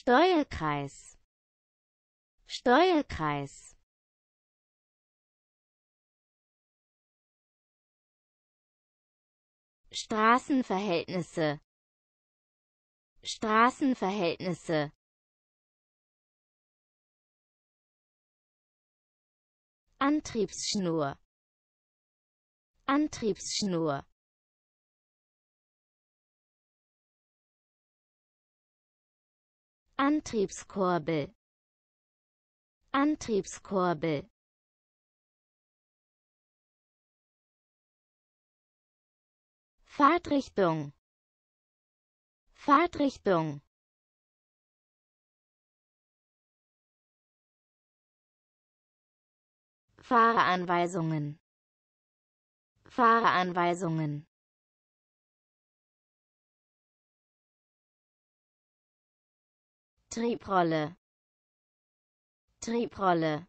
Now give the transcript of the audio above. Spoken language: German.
Steuerkreis Steuerkreis Straßenverhältnisse Straßenverhältnisse Antriebsschnur Antriebsschnur Antriebskurbel Antriebskurbel Fahrtrichtung Fahrtrichtung Fahreranweisungen Fahreranweisungen Triebrolle Triebrolle